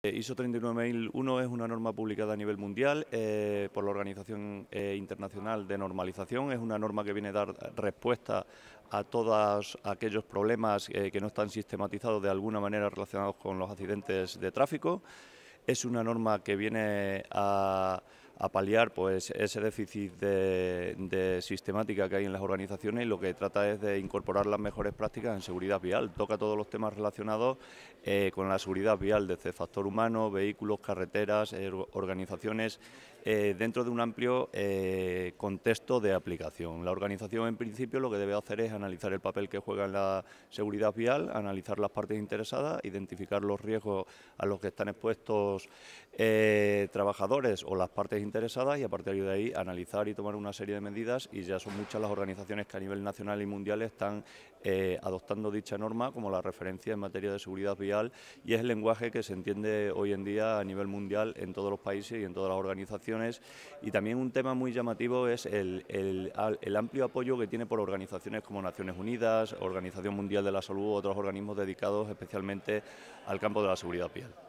Eh, ISO 39001 es una norma publicada a nivel mundial eh, por la Organización eh, Internacional de Normalización. Es una norma que viene a dar respuesta a todos aquellos problemas que no están sistematizados de alguna manera relacionados con los accidentes de tráfico. Es una norma que viene a a paliar pues, ese déficit de, sistemática que hay en las organizaciones y lo que trata es de incorporar las mejores prácticas en seguridad vial. Toca todos los temas relacionados eh, con la seguridad vial, desde factor humano, vehículos, carreteras, er, organizaciones, eh, dentro de un amplio eh, contexto de aplicación. La organización, en principio, lo que debe hacer es analizar el papel que juega en la seguridad vial, analizar las partes interesadas, identificar los riesgos a los que están expuestos trabajadores o las partes interesadas y a partir de ahí analizar y tomar una serie de medidas y ya son muchas las organizaciones que a nivel nacional y mundial están eh, adoptando dicha norma como la referencia en materia de seguridad vial y es el lenguaje que se entiende hoy en día a nivel mundial en todos los países y en todas las organizaciones y también un tema muy llamativo es el, el amplio apoyo que tiene por organizaciones como Naciones Unidas, Organización Mundial de la Salud u otros organismos dedicados especialmente al campo de la seguridad vial.